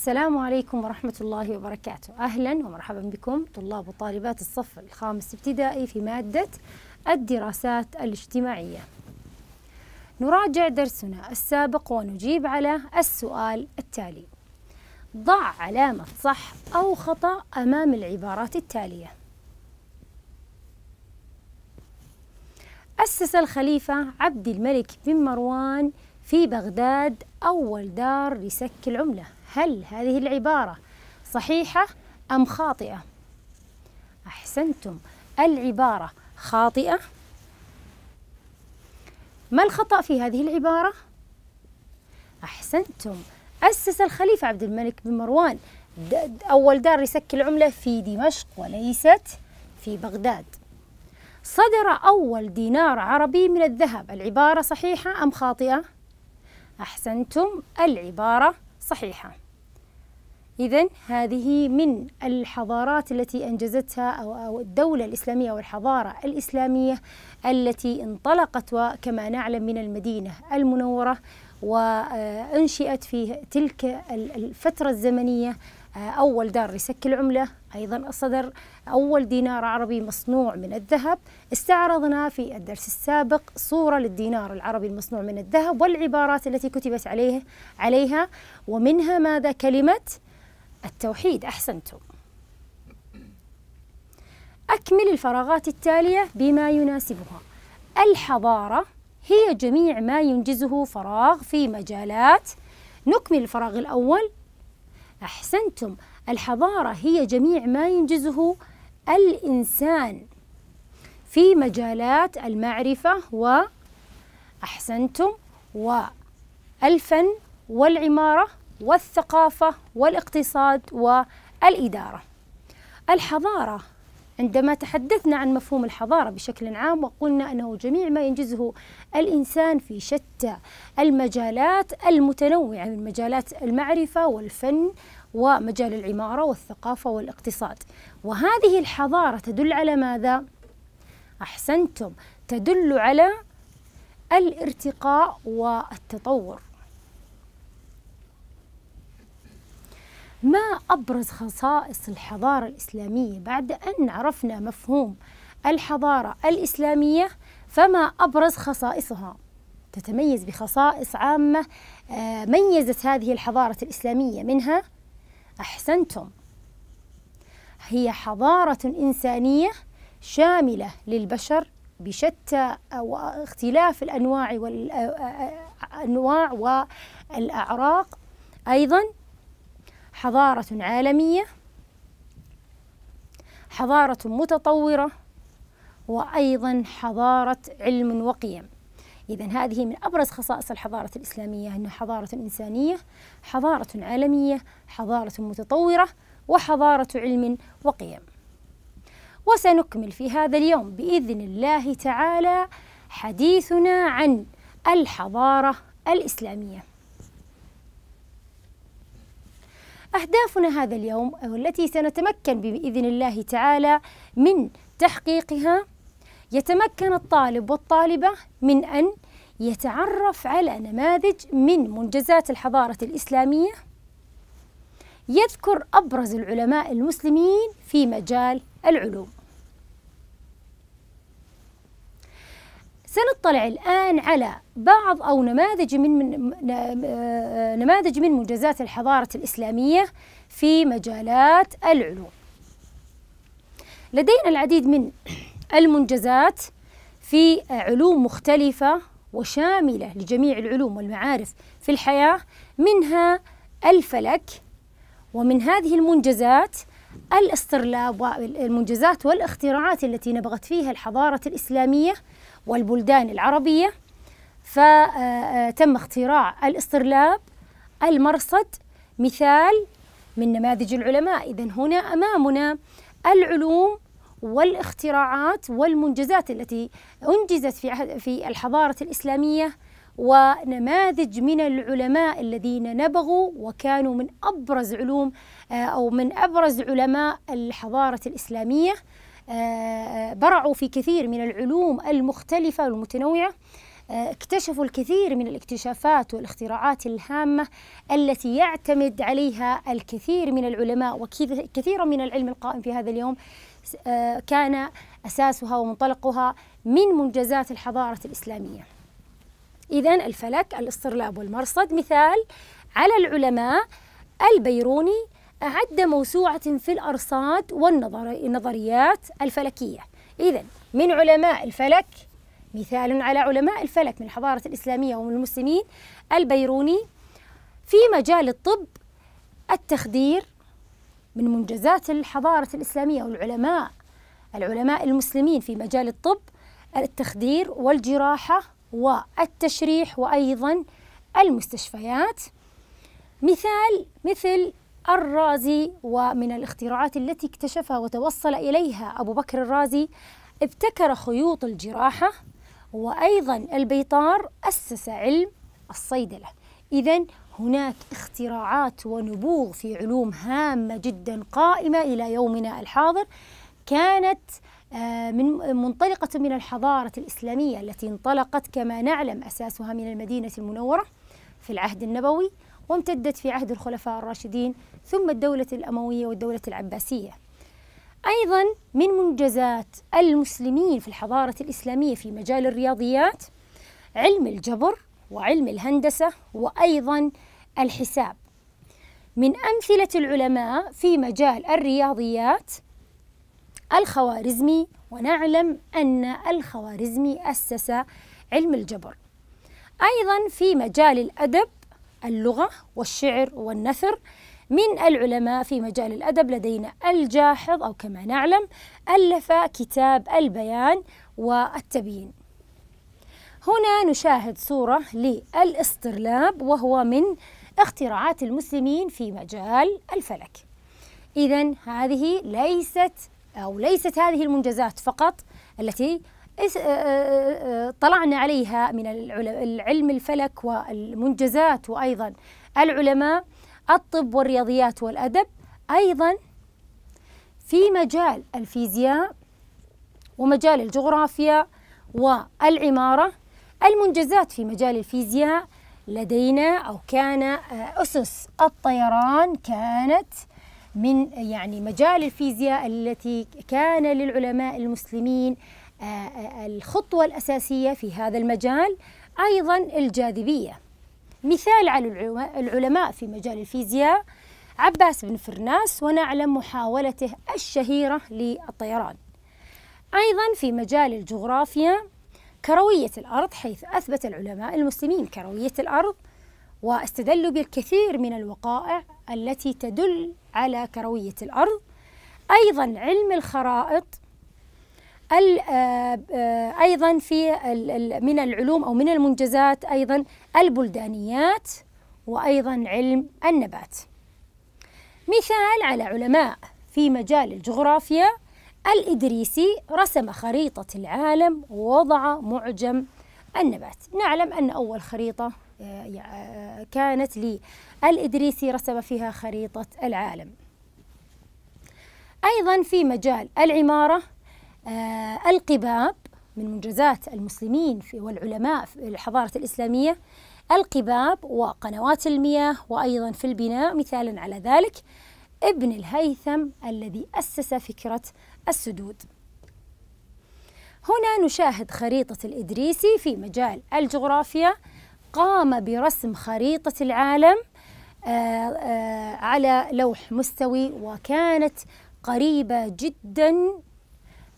السلام عليكم ورحمة الله وبركاته أهلا ومرحبا بكم طلاب وطالبات الصف الخامس ابتدائي في مادة الدراسات الاجتماعية نراجع درسنا السابق ونجيب على السؤال التالي ضع علامة صح أو خطأ أمام العبارات التالية أسس الخليفة عبد الملك بن مروان في بغداد أول دار لسك العملة هل هذه العبارة صحيحة أم خاطئة؟ أحسنتم العبارة خاطئة ما الخطأ في هذه العبارة؟ أحسنتم أسس الخليفة عبد الملك بن مروان أول دار لسك العملة في دمشق وليست في بغداد صدر أول دينار عربي من الذهب العبارة صحيحة أم خاطئة؟ أحسنتم العبارة صحيحة إذا هذه من الحضارات التي أنجزتها أو الدولة الإسلامية والحضارة الإسلامية التي انطلقت وكما نعلم من المدينة المنورة وأنشئت في تلك الفترة الزمنية آه، أول دار لسك العملة أيضا صدر أول دينار عربي مصنوع من الذهب استعرضنا في الدرس السابق صورة للدينار العربي المصنوع من الذهب والعبارات التي كتبت عليه عليها ومنها ماذا كلمة التوحيد أحسنتم أكمل الفراغات التالية بما يناسبها الحضارة هي جميع ما ينجزه فراغ في مجالات نكمل الفراغ الأول أحسنتم الحضارة هي جميع ما ينجزه الإنسان في مجالات المعرفة و أحسنتم والفن والعمارة والثقافة والاقتصاد والإدارة الحضارة عندما تحدثنا عن مفهوم الحضارة بشكل عام وقلنا أنه جميع ما ينجزه الإنسان في شتى المجالات المتنوعة من مجالات المعرفة والفن ومجال العمارة والثقافة والاقتصاد وهذه الحضارة تدل على ماذا؟ أحسنتم تدل على الارتقاء والتطور ما أبرز خصائص الحضارة الإسلامية بعد أن عرفنا مفهوم الحضارة الإسلامية فما أبرز خصائصها تتميز بخصائص عامة آه، ميزت هذه الحضارة الإسلامية منها أحسنتم هي حضارة إنسانية شاملة للبشر بشتى واختلاف الأنواع والأنواع آه، آه، والأعراق أيضا حضارة عالمية حضارة متطورة وأيضا حضارة علم وقيم إذا هذه من أبرز خصائص الحضارة الإسلامية أنها حضارة إنسانية حضارة عالمية حضارة متطورة وحضارة علم وقيم وسنكمل في هذا اليوم بإذن الله تعالى حديثنا عن الحضارة الإسلامية أهدافنا هذا اليوم والتي سنتمكن بإذن الله تعالى من تحقيقها يتمكن الطالب والطالبة من أن يتعرف على نماذج من منجزات الحضارة الإسلامية يذكر أبرز العلماء المسلمين في مجال العلوم سنطلع الآن على بعض أو نماذج من, من آه، نماذج من منجزات الحضارة الإسلامية في مجالات العلوم. لدينا العديد من المنجزات في علوم مختلفة وشاملة لجميع العلوم والمعارف في الحياة منها الفلك ومن هذه المنجزات الاسترلاب والمنجزات والاختراعات التي نبغت فيها الحضارة الإسلامية والبلدان العربية فتم اختراع الاسترلاب المرصد مثال من نماذج العلماء إذا هنا أمامنا العلوم والاختراعات والمنجزات التي أنجزت في في الحضارة الإسلامية ونماذج من العلماء الذين نبغوا وكانوا من أبرز علوم أو من أبرز علماء الحضارة الإسلامية برعوا في كثير من العلوم المختلفة والمتنوعة اكتشفوا الكثير من الاكتشافات والاختراعات الهامة التي يعتمد عليها الكثير من العلماء وكثير من العلم القائم في هذا اليوم كان أساسها ومنطلقها من منجزات الحضارة الإسلامية إذا الفلك الاسترلاب والمرصد مثال على العلماء البيروني أعد موسوعة في الأرصاد والنظريات الفلكية إذا من علماء الفلك مثال على علماء الفلك من الحضارة الإسلامية ومن المسلمين البيروني في مجال الطب التخدير من منجزات الحضارة الإسلامية والعلماء العلماء المسلمين في مجال الطب التخدير والجراحة والتشريح وأيضا المستشفيات مثال مثل الرازي ومن الاختراعات التي اكتشفها وتوصل إليها أبو بكر الرازي ابتكر خيوط الجراحة وأيضا البيطار أسس علم الصيدلة إذا هناك اختراعات ونبوغ في علوم هامة جدا قائمة إلى يومنا الحاضر كانت آه، من منطلقة من الحضارة الإسلامية التي انطلقت كما نعلم أساسها من المدينة المنورة في العهد النبوي وامتدت في عهد الخلفاء الراشدين ثم الدولة الأموية والدولة العباسية أيضا من منجزات المسلمين في الحضارة الإسلامية في مجال الرياضيات علم الجبر وعلم الهندسة وأيضا الحساب من أمثلة العلماء في مجال الرياضيات الخوارزمي ونعلم أن الخوارزمي أسس علم الجبر أيضا في مجال الأدب اللغة والشعر والنثر من العلماء في مجال الأدب لدينا الجاحظ أو كما نعلم ألف كتاب البيان والتبيين هنا نشاهد صورة للاسطرلاب وهو من اختراعات المسلمين في مجال الفلك إذا هذه ليست أو ليست هذه المنجزات فقط التي آه، آه، آه، طلعنا عليها من العلم الفلك والمنجزات وأيضا العلماء الطب والرياضيات والأدب أيضا في مجال الفيزياء ومجال الجغرافيا والعمارة المنجزات في مجال الفيزياء لدينا أو كان أسس الطيران كانت من يعني مجال الفيزياء التي كان للعلماء المسلمين آه، آه، الخطوة الأساسية في هذا المجال أيضا الجاذبية مثال على العلماء في مجال الفيزياء عباس بن فرناس ونعلم محاولته الشهيرة للطيران أيضا في مجال الجغرافيا كروية الأرض حيث أثبت العلماء المسلمين كروية الأرض واستدلوا بالكثير من الوقائع التي تدل على كروية الأرض أيضا علم الخرائط آه، آه، أيضا في من العلوم أو من المنجزات أيضا البلدانيات وأيضا علم النبات مثال على علماء في مجال الجغرافيا الإدريسي رسم خريطة العالم ووضع معجم النبات نعلم أن أول خريطة آه، كانت للإدريسي رسم فيها خريطة العالم أيضا في مجال العمارة آه، القباب من منجزات المسلمين في والعلماء في الحضارة الإسلامية القباب وقنوات المياه وأيضا في البناء مثالا على ذلك ابن الهيثم الذي أسس فكرة السدود هنا نشاهد خريطة الإدريسي في مجال الجغرافيا قام برسم خريطة العالم آه، آه، على لوح مستوي وكانت قريبة جدا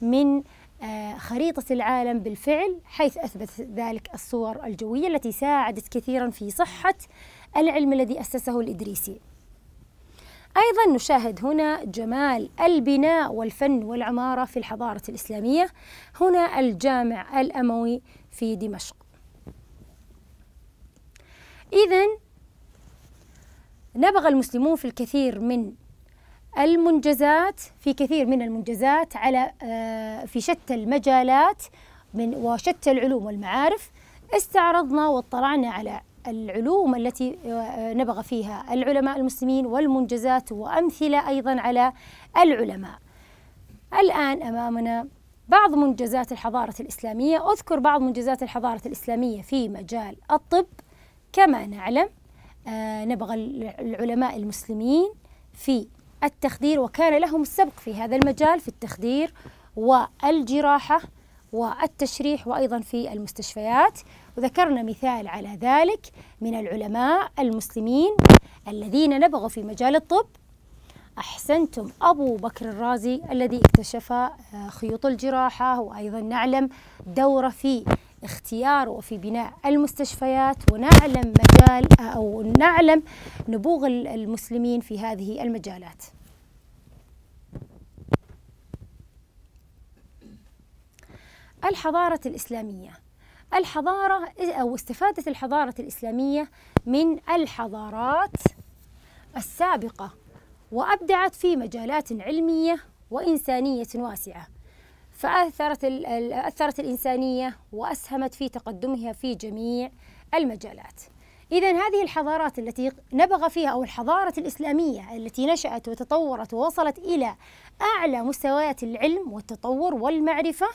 من آه، خريطة العالم بالفعل حيث أثبت ذلك الصور الجوية التي ساعدت كثيرا في صحة العلم الذي أسسه الإدريسي أيضا نشاهد هنا جمال البناء والفن والعمارة في الحضارة الإسلامية هنا الجامع الأموي في دمشق إذا نبغى المسلمون في الكثير من المنجزات في كثير من المنجزات على آه، في شتى المجالات من وشتى العلوم والمعارف استعرضنا واطلعنا على العلوم التي آه، آه، نبغى فيها العلماء المسلمين والمنجزات وامثله ايضا على العلماء. الان امامنا بعض منجزات الحضاره الاسلاميه، اذكر بعض منجزات الحضاره الاسلاميه في مجال الطب كما نعلم نبغى العلماء المسلمين في التخدير وكان لهم السبق في هذا المجال في التخدير والجراحة والتشريح وأيضا في المستشفيات وذكرنا مثال على ذلك من العلماء المسلمين الذين نبغوا في مجال الطب أحسنتم أبو بكر الرازي الذي اكتشف آه، خيوط الجراحة وأيضا نعلم دوره في اختيار وفي بناء المستشفيات ونعلم مجال أو نعلم نبوغ المسلمين في هذه المجالات الحضارة الإسلامية الحضارة أو استفادت الحضارة الإسلامية من الحضارات السابقة وأبدعت في مجالات علمية وإنسانية واسعة فأثرت أثرت الإنسانية وأسهمت في تقدمها في جميع المجالات. إذا هذه الحضارات التي نبغ فيها أو الحضارة الإسلامية التي نشأت وتطورت ووصلت إلى أعلى مستويات العلم والتطور والمعرفة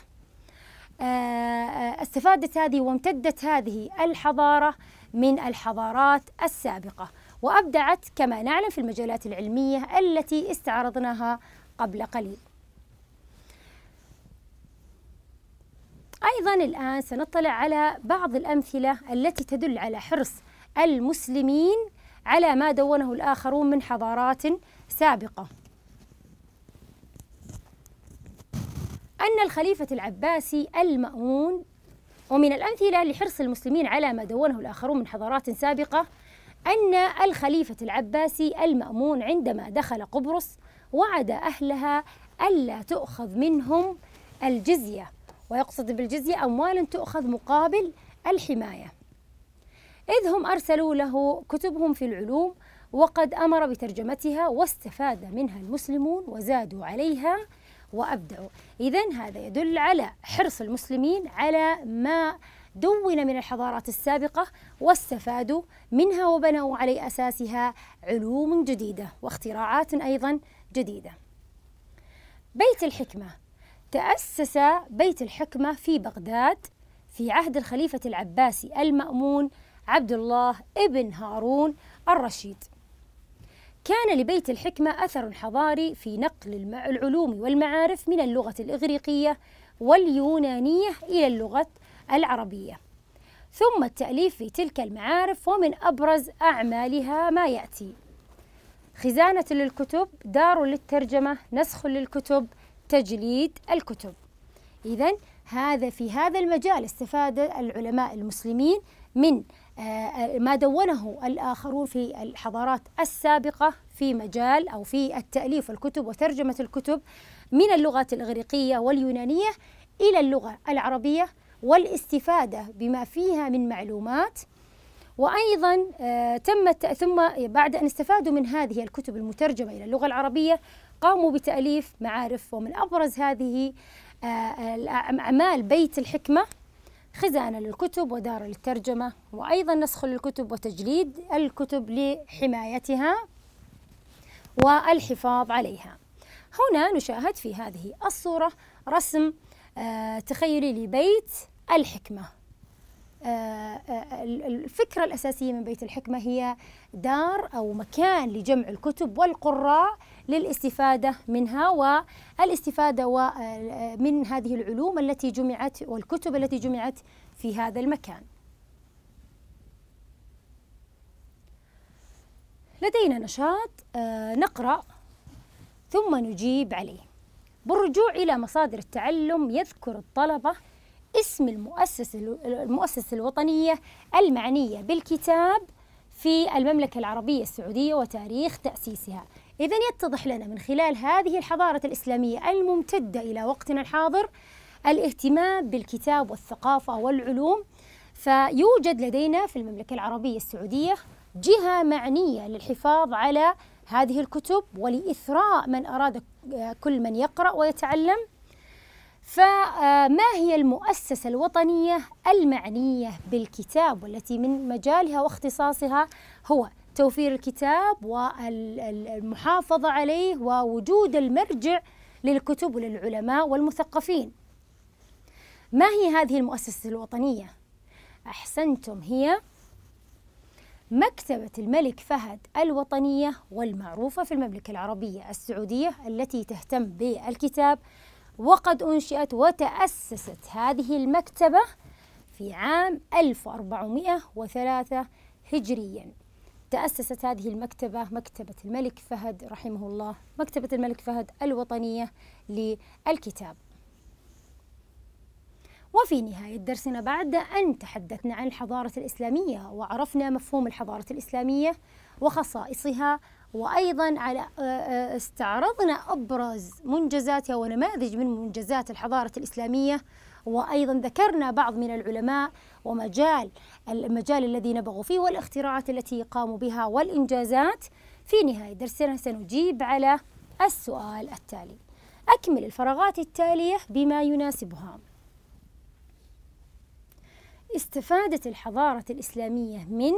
آه، آه، استفادت هذه وامتدت هذه الحضارة من الحضارات السابقة وأبدعت كما نعلم في المجالات العلمية التي استعرضناها قبل قليل أيضا الآن سنطلع على بعض الأمثلة التي تدل على حرص المسلمين على ما دونه الآخرون من حضارات سابقة أن الخليفة العباسي المأمون ومن الأمثلة لحرص المسلمين على ما دونه الآخرون من حضارات سابقة أن الخليفة العباسي المأمون عندما دخل قبرص وعد أهلها ألا تؤخذ منهم الجزية ويقصد بالجزية أموالا تؤخذ مقابل الحماية إذ هم أرسلوا له كتبهم في العلوم وقد أمر بترجمتها واستفاد منها المسلمون وزادوا عليها وأبدعوا إذا هذا يدل على حرص المسلمين على ما دون من الحضارات السابقة واستفادوا منها وبنوا على أساسها علوم جديدة واختراعات أيضا جديدة بيت الحكمة تأسس بيت الحكمة في بغداد في عهد الخليفة العباسي المأمون عبد الله ابن هارون الرشيد. كان لبيت الحكمة أثر حضاري في نقل العلوم والمعارف من اللغة الإغريقية واليونانية إلى اللغة العربية. ثم التأليف في تلك المعارف ومن أبرز أعمالها ما يأتي: خزانة للكتب، دار للترجمة، نسخ للكتب، تجليد الكتب إذا هذا في هذا المجال استفاد العلماء المسلمين من آه، ما دونه الآخرون في الحضارات السابقة في مجال أو في التأليف الكتب وترجمة الكتب من اللغات الإغريقية واليونانية إلى اللغة العربية والاستفادة بما فيها من معلومات وأيضا آه، تم ثم بعد أن استفادوا من هذه الكتب المترجمة إلى اللغة العربية قاموا بتأليف معارف ومن أبرز هذه آه، آه، الأعمال بيت الحكمة خزانة للكتب ودار للترجمة وأيضا نسخ للكتب وتجليد الكتب لحمايتها والحفاظ عليها هنا نشاهد في هذه الصورة رسم آه، تخيلي لبيت الحكمة آه، آه، آه، الفكرة الأساسية من بيت الحكمة هي دار أو مكان لجمع الكتب والقراء للاستفادة منها والاستفادة من هذه العلوم التي جمعت والكتب التي جمعت في هذا المكان لدينا نشاط نقرأ ثم نجيب عليه بالرجوع إلى مصادر التعلم يذكر الطلبة اسم المؤسسة المؤسسة الوطنية المعنية بالكتاب في المملكة العربية السعودية وتاريخ تأسيسها إذا يتضح لنا من خلال هذه الحضارة الإسلامية الممتدة إلى وقتنا الحاضر الاهتمام بالكتاب والثقافة والعلوم فيوجد لدينا في المملكة العربية السعودية جهة معنية للحفاظ على هذه الكتب ولإثراء من أراد كل من يقرأ ويتعلم فما هي المؤسسة الوطنية المعنية بالكتاب والتي من مجالها واختصاصها هو توفير الكتاب والمحافظة عليه ووجود المرجع للكتب وللعلماء والمثقفين ما هي هذه المؤسسة الوطنية؟ أحسنتم هي مكتبة الملك فهد الوطنية والمعروفة في المملكة العربية السعودية التي تهتم بالكتاب وقد أنشئت وتأسست هذه المكتبة في عام 1403 هجريا تأسست هذه المكتبة مكتبة الملك فهد رحمه الله مكتبة الملك فهد الوطنية للكتاب وفي نهاية درسنا بعد أن تحدثنا عن الحضارة الإسلامية وعرفنا مفهوم الحضارة الإسلامية وخصائصها وأيضا على آه، آه، استعرضنا أبرز منجزاتها ونماذج من منجزات الحضارة الإسلامية وأيضا ذكرنا بعض من العلماء ومجال المجال الذي نبغوا فيه والاختراعات التي قاموا بها والإنجازات في نهاية درسنا سنجيب على السؤال التالي أكمل الفراغات التالية بما يناسبها استفادت الحضارة الإسلامية من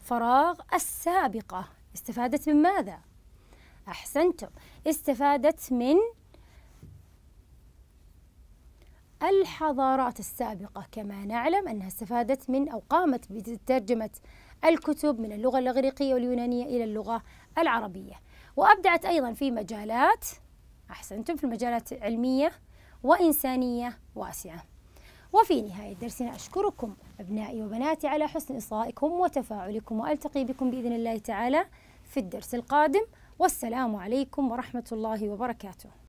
فراغ السابقة استفادت من ماذا؟ أحسنتم استفادت من الحضارات السابقة كما نعلم أنها استفادت من أو قامت بترجمة الكتب من اللغة الإغريقية واليونانية إلى اللغة العربية وأبدعت أيضا في مجالات أحسنتم في المجالات علمية وإنسانية واسعة وفي نهاية درسنا أشكركم أبنائي وبناتي على حسن إصغائكم وتفاعلكم وألتقي بكم بإذن الله تعالى في الدرس القادم والسلام عليكم ورحمة الله وبركاته